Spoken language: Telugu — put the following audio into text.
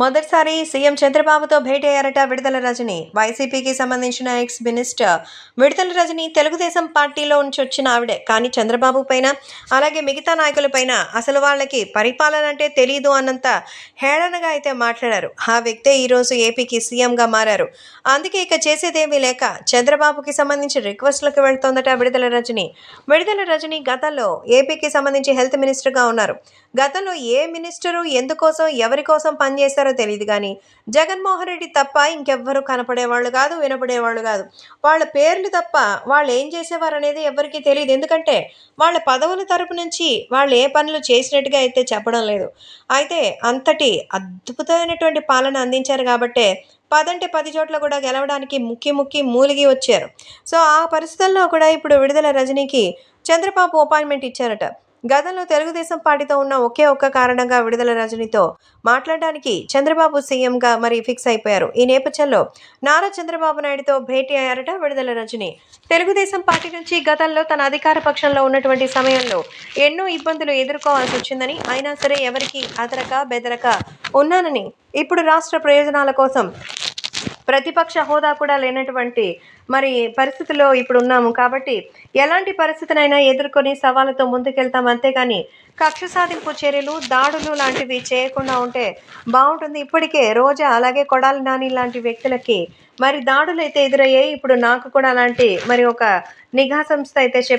మొదటిసారి సీఎం చంద్రబాబుతో భేటీ అయ్యారట విడుదల రజని వైసీపీకి సంబంధించిన ఎక్స్ మినిస్టర్ విడుదల రజని తెలుగుదేశం పార్టీలో నుంచి వచ్చిన ఆవిడే కానీ చంద్రబాబు పైన అలాగే మిగతా నాయకులపైన అసలు వాళ్ళకి పరిపాలన అంటే తెలియదు అన్నంత హేళనగా అయితే మాట్లాడారు ఆ వ్యక్తే ఈరోజు ఏపీకి సీఎంగా మారారు అందుకే ఇక చేసేదేమీ లేక చంద్రబాబుకి సంబంధించి రిక్వెస్ట్లకు వెళ్తోందట విడుదల రజని విడుదల రజని గతంలో ఏపీకి సంబంధించి హెల్త్ మినిస్టర్గా ఉన్నారు గతంలో ఏ మినిస్టరు ఎందుకోసం ఎవరి కోసం పనిచేశారు చేస్తారో తెలియదు కానీ జగన్మోహన్ రెడ్డి తప్ప ఇంకెవ్వరు కనపడేవాళ్ళు కాదు వినపడేవాళ్ళు కాదు వాళ్ళ పేర్లు తప్ప వాళ్ళు ఏం చేసేవారు అనేది ఎవరికీ తెలియదు ఎందుకంటే వాళ్ళ పదవుల తరపు నుంచి వాళ్ళు ఏ పనులు చేసినట్టుగా అయితే చెప్పడం లేదు అయితే అంతటి అద్భుతమైనటువంటి పాలన అందించారు కాబట్టే పదంటే పది చోట్ల కూడా గెలవడానికి ముక్కి ముక్కి మూలిగి వచ్చారు సో ఆ పరిస్థితుల్లో కూడా ఇప్పుడు విడుదల రజనీకి చంద్రబాబు అపాయింట్మెంట్ ఇచ్చారట గతంలో తెలుగుదేశం పార్టీతో ఉన్న ఒకే ఒక్క కారణంగా విడుదల రజనీతో మాట్లాడడానికి చంద్రబాబు సీఎంగా మరి ఫిక్స్ అయిపోయారు ఈ నేపథ్యంలో నారా చంద్రబాబు నాయుడుతో భేటీ అయ్యారట విడుదల రజని తెలుగుదేశం పార్టీ నుంచి గతంలో తన అధికార పక్షంలో ఉన్నటువంటి సమయంలో ఎన్నో ఇబ్బందులు ఎదుర్కోవాల్సి వచ్చిందని అయినా సరే ఎవరికి అదరక బెదరక ఉన్నానని ఇప్పుడు రాష్ట్ర ప్రయోజనాల కోసం ప్రతిపక్ష హోదా కూడా లేనటువంటి మరి పరిస్థితిలో ఇప్పుడు ఉన్నాము కాబట్టి ఎలాంటి పరిస్థితినైనా ఎదుర్కొని సవాళ్ళతో ముందుకెళ్తాం అంతేగాని కక్ష సాధింపు చర్యలు దాడులు లాంటివి చేయకుండా ఉంటే బాగుంటుంది ఇప్పటికే రోజా అలాగే కొడాలి నాని లాంటి వ్యక్తులకి మరి దాడులు అయితే ఎదురయ్యాయి ఇప్పుడు నాకు కూడా అలాంటి మరి ఒక నిఘా సంస్థ అయితే